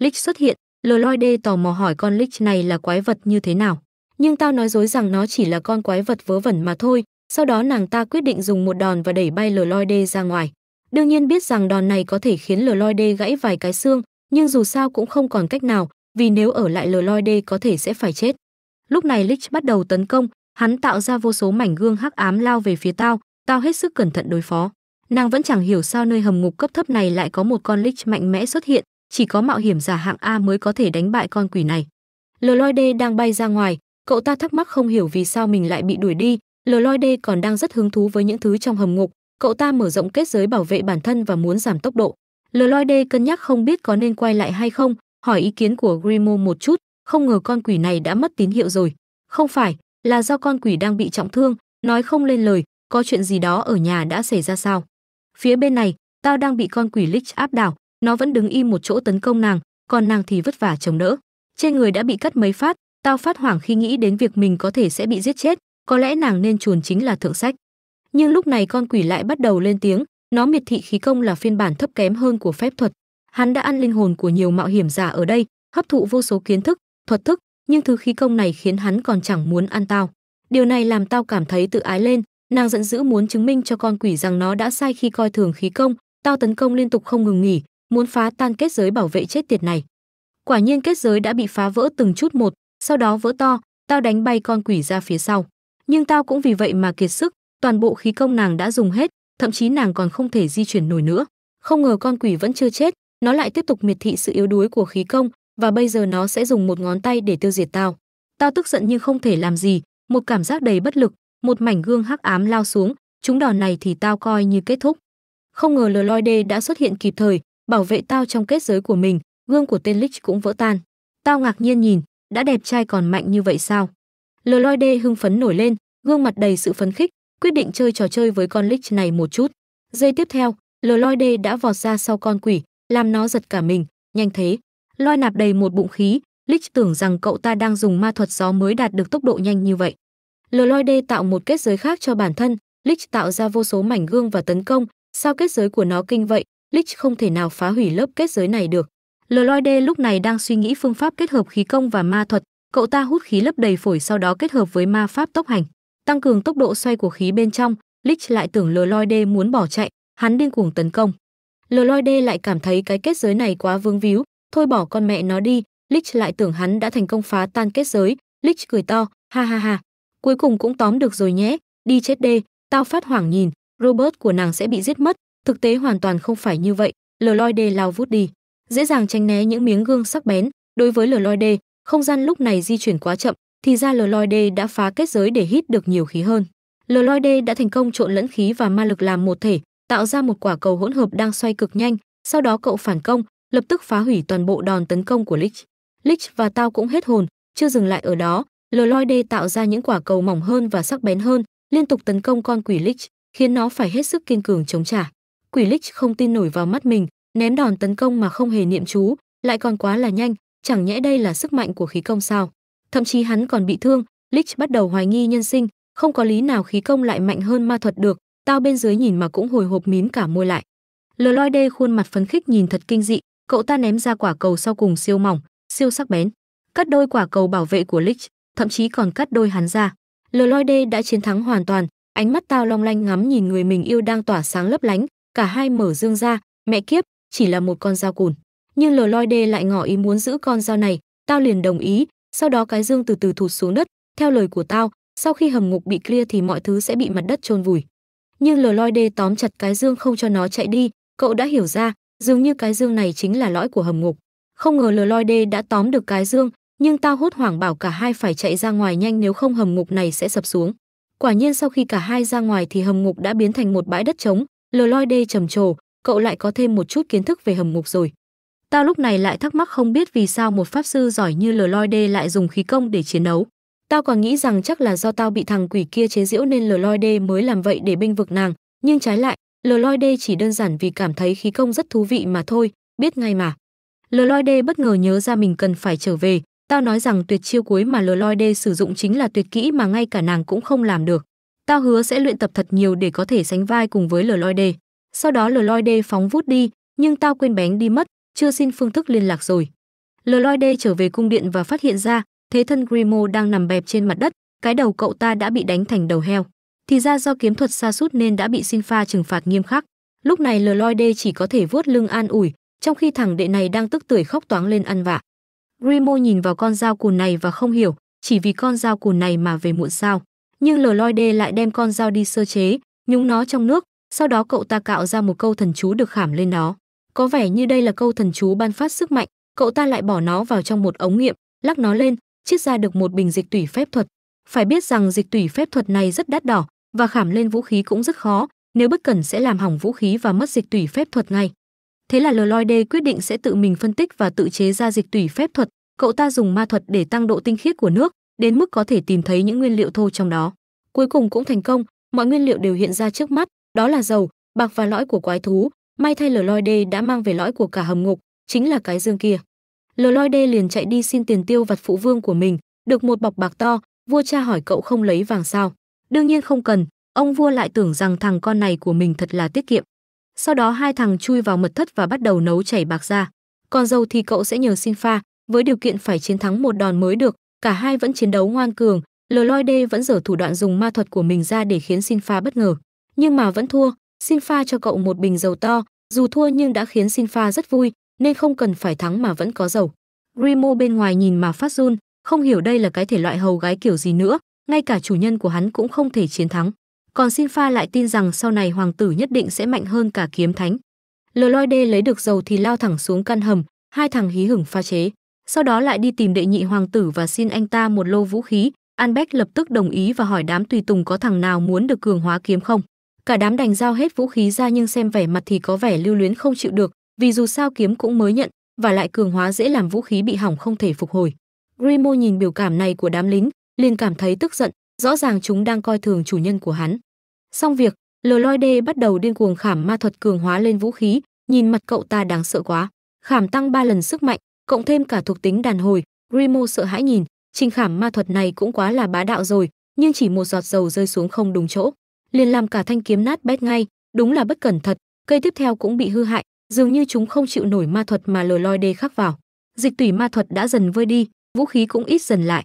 Lich xuất hiện, Lloyd tò mò hỏi con Lich này là quái vật như thế nào. Nhưng tao nói dối rằng nó chỉ là con quái vật vớ vẩn mà thôi, sau đó nàng ta quyết định dùng một đòn và đẩy bay Lloyd ra ngoài. Đương nhiên biết rằng đòn này có thể khiến Lloyd gãy vài cái xương, nhưng dù sao cũng không còn cách nào, vì nếu ở lại Lloyd có thể sẽ phải chết. Lúc này Lich bắt đầu tấn công, hắn tạo ra vô số mảnh gương hắc ám lao về phía tao, tao hết sức cẩn thận đối phó. Nàng vẫn chẳng hiểu sao nơi hầm ngục cấp thấp này lại có một con Lich mạnh mẽ xuất hiện, chỉ có mạo hiểm giả hạng A mới có thể đánh bại con quỷ này. Lloyd đang bay ra ngoài, cậu ta thắc mắc không hiểu vì sao mình lại bị đuổi đi, Lloyd còn đang rất hứng thú với những thứ trong hầm ngục, cậu ta mở rộng kết giới bảo vệ bản thân và muốn giảm tốc độ. Lloyd cân nhắc không biết có nên quay lại hay không, hỏi ý kiến của Grimo một chút, không ngờ con quỷ này đã mất tín hiệu rồi. Không phải, là do con quỷ đang bị trọng thương, nói không lên lời, có chuyện gì đó ở nhà đã xảy ra sao? Phía bên này, tao đang bị con quỷ Lich áp đảo, nó vẫn đứng im một chỗ tấn công nàng còn nàng thì vất vả chống đỡ trên người đã bị cắt mấy phát tao phát hoảng khi nghĩ đến việc mình có thể sẽ bị giết chết có lẽ nàng nên chuồn chính là thượng sách nhưng lúc này con quỷ lại bắt đầu lên tiếng nó miệt thị khí công là phiên bản thấp kém hơn của phép thuật hắn đã ăn linh hồn của nhiều mạo hiểm giả ở đây hấp thụ vô số kiến thức thuật thức nhưng thứ khí công này khiến hắn còn chẳng muốn ăn tao điều này làm tao cảm thấy tự ái lên nàng giận dữ muốn chứng minh cho con quỷ rằng nó đã sai khi coi thường khí công tao tấn công liên tục không ngừng nghỉ muốn phá tan kết giới bảo vệ chết tiệt này. Quả nhiên kết giới đã bị phá vỡ từng chút một, sau đó vỡ to, tao đánh bay con quỷ ra phía sau. Nhưng tao cũng vì vậy mà kiệt sức, toàn bộ khí công nàng đã dùng hết, thậm chí nàng còn không thể di chuyển nổi nữa. Không ngờ con quỷ vẫn chưa chết, nó lại tiếp tục miệt thị sự yếu đuối của khí công và bây giờ nó sẽ dùng một ngón tay để tiêu diệt tao. Tao tức giận nhưng không thể làm gì, một cảm giác đầy bất lực, một mảnh gương hắc ám lao xuống, chúng đòn này thì tao coi như kết thúc. Không ngờ đê đã xuất hiện kịp thời, bảo vệ tao trong kết giới của mình, gương của tên Lich cũng vỡ tan. Tao ngạc nhiên nhìn, đã đẹp trai còn mạnh như vậy sao? Lloyd hưng phấn nổi lên, gương mặt đầy sự phấn khích, quyết định chơi trò chơi với con Lich này một chút. Giây tiếp theo, Lloyd đã vọt ra sau con quỷ, làm nó giật cả mình, nhanh thế. Loi nạp đầy một bụng khí, Lich tưởng rằng cậu ta đang dùng ma thuật gió mới đạt được tốc độ nhanh như vậy. Lloyd tạo một kết giới khác cho bản thân, Lich tạo ra vô số mảnh gương và tấn công, sao kết giới của nó kinh vậy, Lich không thể nào phá hủy lớp kết giới này được. Lloyd lúc này đang suy nghĩ phương pháp kết hợp khí công và ma thuật, cậu ta hút khí lấp đầy phổi sau đó kết hợp với ma pháp tốc hành, tăng cường tốc độ xoay của khí bên trong, Lich lại tưởng Lloyd muốn bỏ chạy, hắn điên cuồng tấn công. Lloyd lại cảm thấy cái kết giới này quá vương víu, thôi bỏ con mẹ nó đi, Lich lại tưởng hắn đã thành công phá tan kết giới, Lich cười to, ha ha ha, cuối cùng cũng tóm được rồi nhé, đi chết đê, tao phát hoảng nhìn, Robert của nàng sẽ bị giết mất, Thực tế hoàn toàn không phải như vậy, loi đê lao vút đi, dễ dàng tránh né những miếng gương sắc bén. Đối với loi đê, không gian lúc này di chuyển quá chậm, thì ra loi đê đã phá kết giới để hít được nhiều khí hơn. loi đê đã thành công trộn lẫn khí và ma lực làm một thể, tạo ra một quả cầu hỗn hợp đang xoay cực nhanh, sau đó cậu phản công, lập tức phá hủy toàn bộ đòn tấn công của Lich. Lich và tao cũng hết hồn, chưa dừng lại ở đó, loi đê tạo ra những quả cầu mỏng hơn và sắc bén hơn, liên tục tấn công con quỷ Lich, khiến nó phải hết sức kiên cường chống trả. Quỷ Lích không tin nổi vào mắt mình, ném đòn tấn công mà không hề niệm chú, lại còn quá là nhanh, chẳng nhẽ đây là sức mạnh của khí công sao? Thậm chí hắn còn bị thương, Lich bắt đầu hoài nghi nhân sinh, không có lý nào khí công lại mạnh hơn ma thuật được, tao bên dưới nhìn mà cũng hồi hộp mím cả môi lại. Lloyd khuôn mặt phấn khích nhìn thật kinh dị, cậu ta ném ra quả cầu sau cùng siêu mỏng, siêu sắc bén, cắt đôi quả cầu bảo vệ của Lich, thậm chí còn cắt đôi hắn ra. Lloyd đã chiến thắng hoàn toàn, ánh mắt tao long lanh ngắm nhìn người mình yêu đang tỏa sáng lấp lánh, cả hai mở dương ra, mẹ kiếp, chỉ là một con dao cùn. Nhưng lờ loi đê lại ngỏ ý muốn giữ con dao này, tao liền đồng ý, sau đó cái dương từ từ thụt xuống đất, theo lời của tao, sau khi hầm ngục bị clear thì mọi thứ sẽ bị mặt đất chôn vùi. Nhưng lờ loi đê tóm chặt cái dương không cho nó chạy đi, cậu đã hiểu ra, dường như cái dương này chính là lõi của hầm ngục. Không ngờ lờ loi đê đã tóm được cái dương, nhưng tao hốt hoảng bảo cả hai phải chạy ra ngoài nhanh nếu không hầm ngục này sẽ sập xuống. Quả nhiên sau khi cả hai ra ngoài thì hầm ngục đã biến thành một bãi đất trống, lôi đê trầm trồ cậu lại có thêm một chút kiến thức về hầm ngục rồi tao lúc này lại thắc mắc không biết vì sao một pháp sư giỏi như lôi đê lại dùng khí công để chiến đấu tao còn nghĩ rằng chắc là do tao bị thằng quỷ kia chế giễu nên lôi đê mới làm vậy để binh vực nàng nhưng trái lại lôi đê chỉ đơn giản vì cảm thấy khí công rất thú vị mà thôi biết ngay mà lôi đê bất ngờ nhớ ra mình cần phải trở về tao nói rằng tuyệt chiêu cuối mà lôi đê sử dụng chính là tuyệt kỹ mà ngay cả nàng cũng không làm được Tao hứa sẽ luyện tập thật nhiều để có thể sánh vai cùng với Đê. Sau đó Đê phóng vút đi, nhưng tao quên bén đi mất, chưa xin phương thức liên lạc rồi. Đê trở về cung điện và phát hiện ra, thế thân Grimo đang nằm bẹp trên mặt đất, cái đầu cậu ta đã bị đánh thành đầu heo. Thì ra do kiếm thuật xa sút nên đã bị sinh pha trừng phạt nghiêm khắc. Lúc này Đê chỉ có thể vuốt lưng an ủi, trong khi thằng đệ này đang tức tưởi khóc toáng lên ăn vạ. Grimo nhìn vào con dao cùn này và không hiểu, chỉ vì con dao cùn này mà về muộn sao nhưng lờ đê lại đem con dao đi sơ chế, nhúng nó trong nước, sau đó cậu ta cạo ra một câu thần chú được khảm lên nó. Có vẻ như đây là câu thần chú ban phát sức mạnh, cậu ta lại bỏ nó vào trong một ống nghiệm, lắc nó lên, chiết ra được một bình dịch tủy phép thuật. Phải biết rằng dịch tủy phép thuật này rất đắt đỏ và khảm lên vũ khí cũng rất khó, nếu bất cẩn sẽ làm hỏng vũ khí và mất dịch tủy phép thuật ngay. Thế là lờ đê quyết định sẽ tự mình phân tích và tự chế ra dịch tủy phép thuật, cậu ta dùng ma thuật để tăng độ tinh khiết của nước, đến mức có thể tìm thấy những nguyên liệu thô trong đó. Cuối cùng cũng thành công, mọi nguyên liệu đều hiện ra trước mắt, đó là dầu, bạc và lõi của quái thú, may thay đê đã mang về lõi của cả hầm ngục, chính là cái dương kia. đê liền chạy đi xin tiền tiêu vặt phụ vương của mình, được một bọc bạc to, vua cha hỏi cậu không lấy vàng sao? Đương nhiên không cần, ông vua lại tưởng rằng thằng con này của mình thật là tiết kiệm. Sau đó hai thằng chui vào mật thất và bắt đầu nấu chảy bạc ra. Còn dầu thì cậu sẽ nhờ xin pha, với điều kiện phải chiến thắng một đòn mới được, cả hai vẫn chiến đấu ngoan cường lloyd vẫn dở thủ đoạn dùng ma thuật của mình ra để khiến sinfa bất ngờ nhưng mà vẫn thua sinfa cho cậu một bình dầu to dù thua nhưng đã khiến sinfa rất vui nên không cần phải thắng mà vẫn có dầu grimo bên ngoài nhìn mà phát run không hiểu đây là cái thể loại hầu gái kiểu gì nữa ngay cả chủ nhân của hắn cũng không thể chiến thắng còn sinfa lại tin rằng sau này hoàng tử nhất định sẽ mạnh hơn cả kiếm thánh lloyd lấy được dầu thì lao thẳng xuống căn hầm hai thằng hí hửng pha chế sau đó lại đi tìm đệ nhị hoàng tử và xin anh ta một lô vũ khí an lập tức đồng ý và hỏi đám tùy tùng có thằng nào muốn được cường hóa kiếm không cả đám đành giao hết vũ khí ra nhưng xem vẻ mặt thì có vẻ lưu luyến không chịu được vì dù sao kiếm cũng mới nhận và lại cường hóa dễ làm vũ khí bị hỏng không thể phục hồi grimo nhìn biểu cảm này của đám lính liền cảm thấy tức giận rõ ràng chúng đang coi thường chủ nhân của hắn xong việc lloyd bắt đầu điên cuồng khảm ma thuật cường hóa lên vũ khí nhìn mặt cậu ta đáng sợ quá khảm tăng ba lần sức mạnh cộng thêm cả thuộc tính đàn hồi, Grimo sợ hãi nhìn, trình khảm ma thuật này cũng quá là bá đạo rồi, nhưng chỉ một giọt dầu rơi xuống không đúng chỗ, liền làm cả thanh kiếm nát bét ngay, đúng là bất cẩn thật, cây tiếp theo cũng bị hư hại, dường như chúng không chịu nổi ma thuật mà lờ loi đê khắc vào. Dịch tủy ma thuật đã dần vơi đi, vũ khí cũng ít dần lại.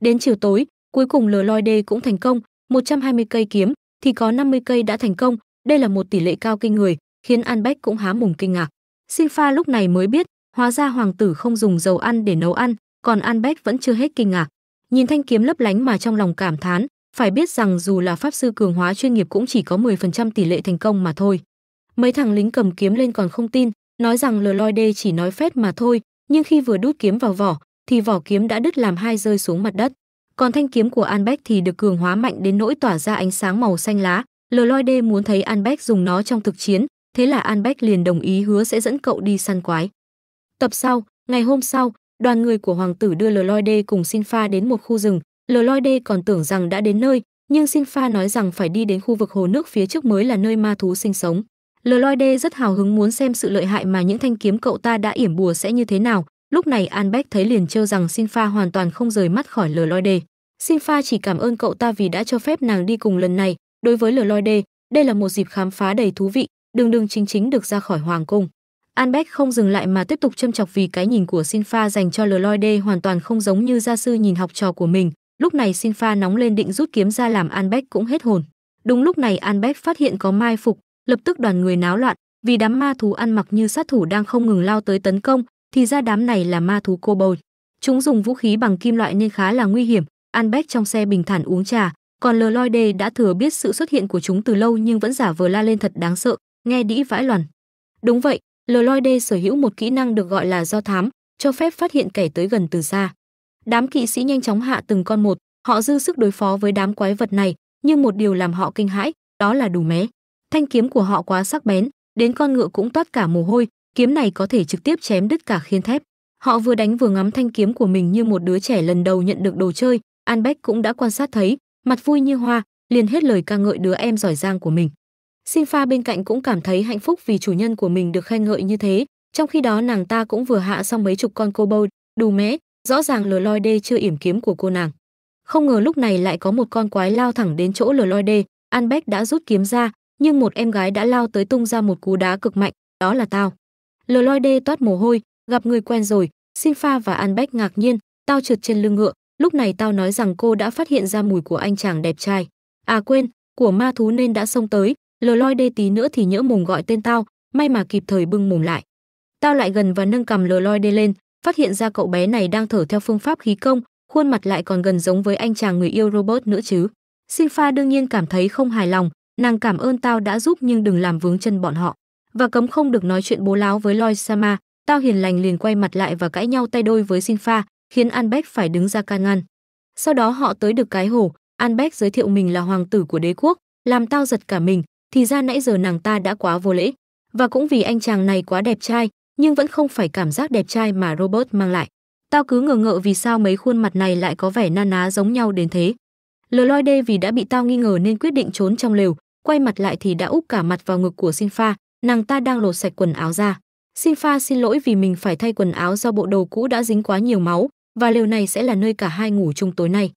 Đến chiều tối, cuối cùng lờ loi đê cũng thành công, 120 cây kiếm thì có 50 cây đã thành công, đây là một tỷ lệ cao kinh người, khiến An Bách cũng há mùng kinh ngạc. Sinfa lúc này mới biết Hóa ra hoàng tử không dùng dầu ăn để nấu ăn, còn Anbeck vẫn chưa hết kinh ngạc. Nhìn thanh kiếm lấp lánh mà trong lòng cảm thán, phải biết rằng dù là pháp sư cường hóa chuyên nghiệp cũng chỉ có 10% tỷ lệ thành công mà thôi. Mấy thằng lính cầm kiếm lên còn không tin, nói rằng Lloyd chỉ nói phét mà thôi, nhưng khi vừa đút kiếm vào vỏ, thì vỏ kiếm đã đứt làm hai rơi xuống mặt đất. Còn thanh kiếm của Anbeck thì được cường hóa mạnh đến nỗi tỏa ra ánh sáng màu xanh lá. Lloyd muốn thấy Anbeck dùng nó trong thực chiến, thế là Anbeck liền đồng ý hứa sẽ dẫn cậu đi săn quái. Tập sau, ngày hôm sau, đoàn người của hoàng tử đưa Lloyd cùng Sinfa đến một khu rừng. Lloyd còn tưởng rằng đã đến nơi, nhưng Sinfa nói rằng phải đi đến khu vực hồ nước phía trước mới là nơi ma thú sinh sống. Lloyd rất hào hứng muốn xem sự lợi hại mà những thanh kiếm cậu ta đã yểm bùa sẽ như thế nào. Lúc này Anbeck thấy liền trêu rằng Sinfa hoàn toàn không rời mắt khỏi Lloyd. Sinfa chỉ cảm ơn cậu ta vì đã cho phép nàng đi cùng lần này. Đối với Lloyd, đây là một dịp khám phá đầy thú vị, đường đường chính chính được ra khỏi hoàng cung. Albert không dừng lại mà tiếp tục châm chọc vì cái nhìn của Sinfa dành cho Lloyde hoàn toàn không giống như gia sư nhìn học trò của mình. Lúc này Sinfa nóng lên định rút kiếm ra làm Albert cũng hết hồn. Đúng lúc này Albert phát hiện có mai phục, lập tức đoàn người náo loạn, vì đám ma thú ăn mặc như sát thủ đang không ngừng lao tới tấn công, thì ra đám này là ma thú cô bồi. Chúng dùng vũ khí bằng kim loại nên khá là nguy hiểm. Albert trong xe bình thản uống trà, còn Lloyd đã thừa biết sự xuất hiện của chúng từ lâu nhưng vẫn giả vờ la lên thật đáng sợ, nghe đĩ vãi loằn. Đúng vậy, Lloyd sở hữu một kỹ năng được gọi là do thám, cho phép phát hiện kẻ tới gần từ xa. Đám kỵ sĩ nhanh chóng hạ từng con một, họ dư sức đối phó với đám quái vật này, nhưng một điều làm họ kinh hãi, đó là đủ mé. Thanh kiếm của họ quá sắc bén, đến con ngựa cũng toát cả mồ hôi, kiếm này có thể trực tiếp chém đứt cả khiên thép. Họ vừa đánh vừa ngắm thanh kiếm của mình như một đứa trẻ lần đầu nhận được đồ chơi, Anbeck cũng đã quan sát thấy, mặt vui như hoa, liền hết lời ca ngợi đứa em giỏi giang của mình. Sinfa bên cạnh cũng cảm thấy hạnh phúc vì chủ nhân của mình được khen ngợi như thế, trong khi đó nàng ta cũng vừa hạ xong mấy chục con cô bâu, đù mé, rõ ràng lừa loi đê chưa yểm kiếm của cô nàng. Không ngờ lúc này lại có một con quái lao thẳng đến chỗ lừa loi đê, Anbeck đã rút kiếm ra, nhưng một em gái đã lao tới tung ra một cú đá cực mạnh, đó là tao. Lừa loi đê toát mồ hôi, gặp người quen rồi, Sinfa và Anbeck ngạc nhiên, tao trượt trên lưng ngựa, lúc này tao nói rằng cô đã phát hiện ra mùi của anh chàng đẹp trai. À quên, của ma thú nên đã xông tới, lờ loi đê tí nữa thì nhỡ mồm gọi tên tao may mà kịp thời bưng mồm lại tao lại gần và nâng cầm lờ loi đê lên phát hiện ra cậu bé này đang thở theo phương pháp khí công khuôn mặt lại còn gần giống với anh chàng người yêu robert nữa chứ xin pha đương nhiên cảm thấy không hài lòng nàng cảm ơn tao đã giúp nhưng đừng làm vướng chân bọn họ và cấm không được nói chuyện bố láo với Lloyd Sama. Tao hiền lành liền quay mặt lại và cãi nhau tay đôi với pha, khiến Anbeck phải đứng ra can ngăn. Sau đó họ tới được cái hồ, Anbeck giới thiệu mình là hoàng tử của đế quốc, làm tao giật cả mình, thì ra nãy giờ nàng ta đã quá vô lễ. Và cũng vì anh chàng này quá đẹp trai, nhưng vẫn không phải cảm giác đẹp trai mà Robert mang lại. Tao cứ ngờ ngợ vì sao mấy khuôn mặt này lại có vẻ na ná giống nhau đến thế. Lloyd vì đã bị tao nghi ngờ nên quyết định trốn trong lều, quay mặt lại thì đã úp cả mặt vào ngực của Sinfa, nàng ta đang lột sạch quần áo ra. Sinfa xin lỗi vì mình phải thay quần áo do bộ đồ cũ đã dính quá nhiều máu, và lều này sẽ là nơi cả hai ngủ chung tối nay.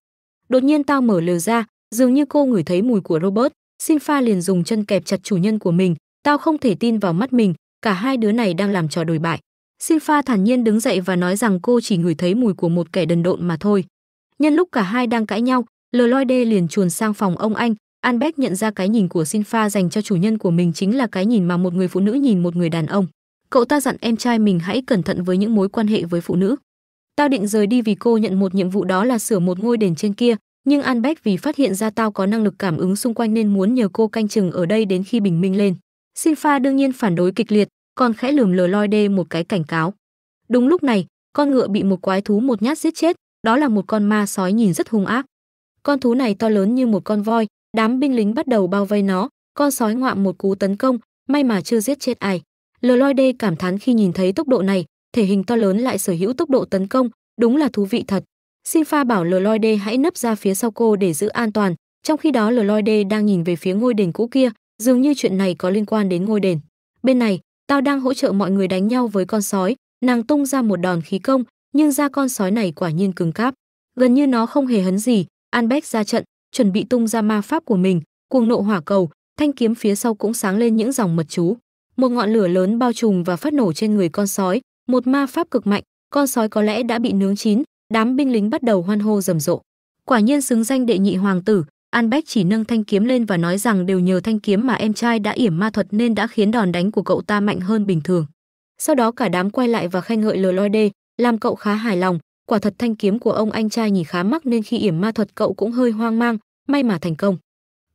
Đột nhiên tao mở lều ra, dường như cô ngửi thấy mùi của Robert, Xin Pha liền dùng chân kẹp chặt chủ nhân của mình, tao không thể tin vào mắt mình, cả hai đứa này đang làm trò đổi bại. Xin Pha thản nhiên đứng dậy và nói rằng cô chỉ ngửi thấy mùi của một kẻ đần độn mà thôi. Nhân lúc cả hai đang cãi nhau, Lloyd liền chuồn sang phòng ông anh, Albert nhận ra cái nhìn của Xin Pha dành cho chủ nhân của mình chính là cái nhìn mà một người phụ nữ nhìn một người đàn ông. Cậu ta dặn em trai mình hãy cẩn thận với những mối quan hệ với phụ nữ. Tao định rời đi vì cô nhận một nhiệm vụ đó là sửa một ngôi đền trên kia, nhưng An vì phát hiện ra tao có năng lực cảm ứng xung quanh nên muốn nhờ cô canh chừng ở đây đến khi bình minh lên. Sinfa đương nhiên phản đối kịch liệt, còn khẽ lườm lờ loi đê một cái cảnh cáo. Đúng lúc này, con ngựa bị một quái thú một nhát giết chết, đó là một con ma sói nhìn rất hung ác. Con thú này to lớn như một con voi, đám binh lính bắt đầu bao vây nó, con sói ngoạm một cú tấn công, may mà chưa giết chết ai. Lờ loi đê cảm thán khi nhìn thấy tốc độ này, thể hình to lớn lại sở hữu tốc độ tấn công, đúng là thú vị thật xin pha bảo Lloyd hãy nấp ra phía sau cô để giữ an toàn, trong khi đó Lloyd đang nhìn về phía ngôi đền cũ kia, dường như chuyện này có liên quan đến ngôi đền. Bên này, tao đang hỗ trợ mọi người đánh nhau với con sói, nàng tung ra một đòn khí công, nhưng ra con sói này quả nhiên cứng cáp. Gần như nó không hề hấn gì, Albert ra trận, chuẩn bị tung ra ma pháp của mình, cuồng nộ hỏa cầu, thanh kiếm phía sau cũng sáng lên những dòng mật chú. Một ngọn lửa lớn bao trùm và phát nổ trên người con sói, một ma pháp cực mạnh, con sói có lẽ đã bị nướng chín, đám binh lính bắt đầu hoan hô rầm rộ quả nhiên xứng danh đệ nhị hoàng tử an bách chỉ nâng thanh kiếm lên và nói rằng đều nhờ thanh kiếm mà em trai đã yểm ma thuật nên đã khiến đòn đánh của cậu ta mạnh hơn bình thường sau đó cả đám quay lại và khen ngợi lời loi đê làm cậu khá hài lòng quả thật thanh kiếm của ông anh trai nhỉ khá mắc nên khi yểm ma thuật cậu cũng hơi hoang mang may mà thành công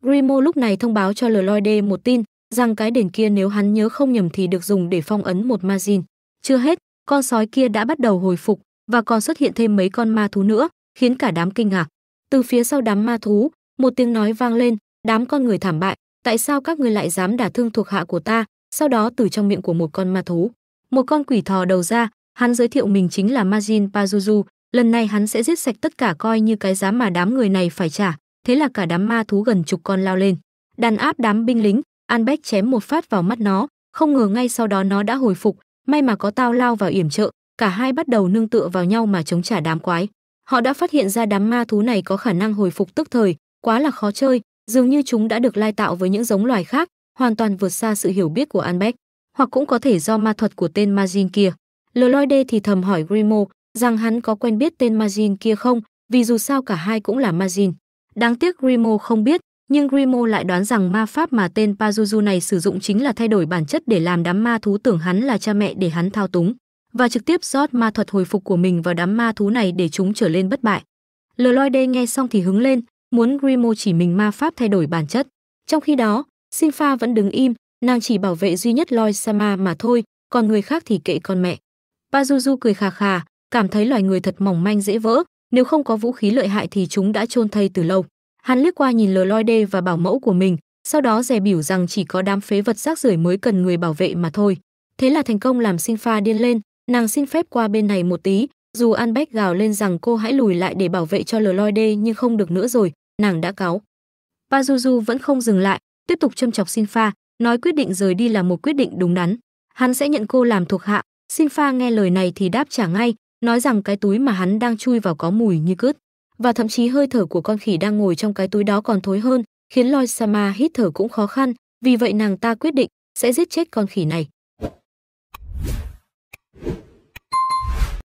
grimo lúc này thông báo cho lời loi đê một tin rằng cái đền kia nếu hắn nhớ không nhầm thì được dùng để phong ấn một ma magin chưa hết con sói kia đã bắt đầu hồi phục và còn xuất hiện thêm mấy con ma thú nữa, khiến cả đám kinh ngạc. Từ phía sau đám ma thú, một tiếng nói vang lên, đám con người thảm bại, tại sao các người lại dám đả thương thuộc hạ của ta? Sau đó từ trong miệng của một con ma thú, một con quỷ thò đầu ra, hắn giới thiệu mình chính là Majin Pazuzu, lần này hắn sẽ giết sạch tất cả coi như cái giá mà đám người này phải trả, thế là cả đám ma thú gần chục con lao lên, đàn áp đám binh lính, Albert chém một phát vào mắt nó, không ngờ ngay sau đó nó đã hồi phục, may mà có tao lao vào yểm trợ, cả hai bắt đầu nương tựa vào nhau mà chống trả đám quái. Họ đã phát hiện ra đám ma thú này có khả năng hồi phục tức thời, quá là khó chơi, dường như chúng đã được lai tạo với những giống loài khác, hoàn toàn vượt xa sự hiểu biết của Anbeck, hoặc cũng có thể do ma thuật của tên Majin kia. Lloyd thì thầm hỏi Grimo rằng hắn có quen biết tên Majin kia không, vì dù sao cả hai cũng là Majin. Đáng tiếc Grimo không biết, nhưng Grimo lại đoán rằng ma pháp mà tên Pazuzu này sử dụng chính là thay đổi bản chất để làm đám ma thú tưởng hắn là cha mẹ để hắn thao túng và trực tiếp rót ma thuật hồi phục của mình vào đám ma thú này để chúng trở lên bất bại. Lloyde nghe xong thì hứng lên, muốn Grimo chỉ mình ma pháp thay đổi bản chất. Trong khi đó, Sinfa vẫn đứng im, nàng chỉ bảo vệ duy nhất Lloyd Sama mà thôi, còn người khác thì kệ con mẹ. Pazuzu cười khà khà, cảm thấy loài người thật mỏng manh dễ vỡ, nếu không có vũ khí lợi hại thì chúng đã chôn thây từ lâu. Hắn liếc qua nhìn Lloyde và bảo mẫu của mình, sau đó dè biểu rằng chỉ có đám phế vật rác rưởi mới cần người bảo vệ mà thôi. Thế là thành công làm Sinfa điên lên, nàng xin phép qua bên này một tí dù an gào lên rằng cô hãy lùi lại để bảo vệ cho lloyde nhưng không được nữa rồi nàng đã cáu pazuzu vẫn không dừng lại tiếp tục châm chọc sinfa nói quyết định rời đi là một quyết định đúng đắn hắn sẽ nhận cô làm thuộc hạ sinfa nghe lời này thì đáp trả ngay nói rằng cái túi mà hắn đang chui vào có mùi như cứt và thậm chí hơi thở của con khỉ đang ngồi trong cái túi đó còn thối hơn khiến loy sama hít thở cũng khó khăn vì vậy nàng ta quyết định sẽ giết chết con khỉ này